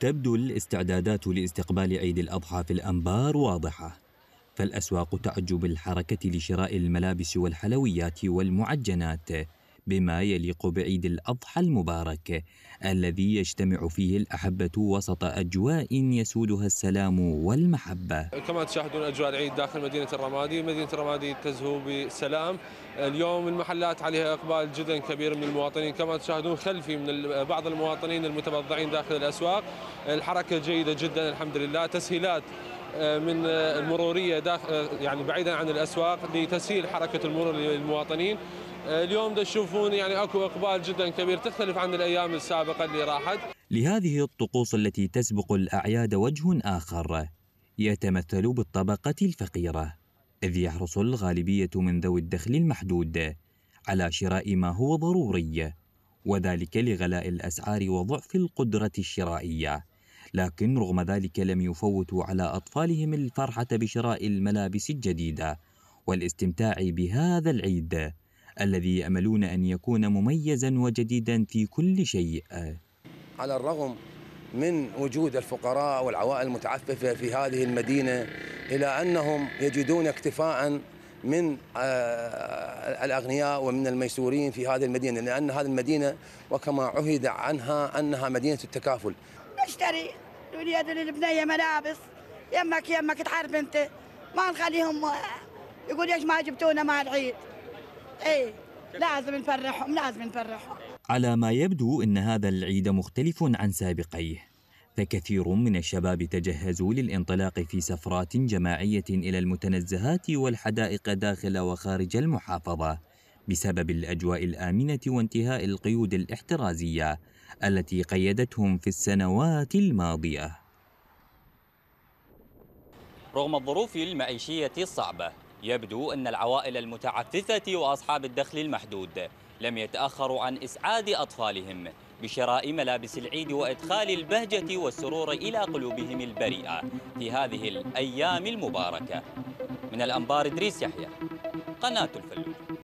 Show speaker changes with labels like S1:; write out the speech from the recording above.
S1: تبدو الاستعدادات لاستقبال عيد الأضحى في الأنبار واضحة فالأسواق تعج بالحركة لشراء الملابس والحلويات والمعجنات بما يليق بعيد الأضحى المبارك الذي يجتمع فيه الأحبة وسط أجواء يسودها السلام والمحبة كما
S2: تشاهدون أجواء العيد داخل مدينة الرمادي مدينة الرمادي تزهو بسلام اليوم المحلات عليها إقبال جدا كبير من المواطنين كما تشاهدون خلفي من بعض المواطنين المتبضعين داخل الأسواق الحركة جيدة جدا الحمد لله تسهيلات آه، من آه، المروريه داخل آه، يعني بعيدا عن الاسواق لتسهيل حركه المرور للمواطنين آه، اليوم تشوفون يعني اكو اقبال جدا كبير تختلف عن الايام السابقه اللي راحت
S1: لهذه الطقوس التي تسبق الاعياد وجه اخر يتمثل بالطبقه الفقيره اذ يحرص الغالبيه من ذوي الدخل المحدود على شراء ما هو ضروري وذلك لغلاء الاسعار وضعف القدره الشرائيه لكن رغم ذلك لم يفوتوا على اطفالهم الفرحه بشراء الملابس الجديده والاستمتاع بهذا العيد الذي يأملون أن يكون مميزا وجديدا في كل شيء على
S3: الرغم من وجود الفقراء والعوائل المتعففة في هذه المدينة إلى أنهم يجدون اكتفاء من آه، الأغنياء ومن الميسورين في هذه المدينة لأن هذه المدينة وكما عهد عنها أنها مدينة التكافل نشتري الولاد للبنية ملابس يمك يمك تعرف أنت ما نخليهم آه، يقول ليش ما جبتونا مع العيد ايه لازم نفرحهم لازم نفرحهم
S1: على ما يبدو ان هذا العيد مختلف عن سابقيه فكثير من الشباب تجهزوا للانطلاق في سفرات جماعيه الى المتنزهات والحدائق داخل وخارج المحافظه بسبب الاجواء الامنه وانتهاء القيود الاحترازيه التي قيدتهم في السنوات الماضيه رغم الظروف المعيشيه الصعبه يبدو أن العوائل المتعففة وأصحاب الدخل المحدود لم يتأخروا عن إسعاد أطفالهم بشراء ملابس العيد وإدخال البهجة والسرور إلى قلوبهم البريئة في هذه الأيام المباركة من الأنبار دريس يحيى قناة الفلوس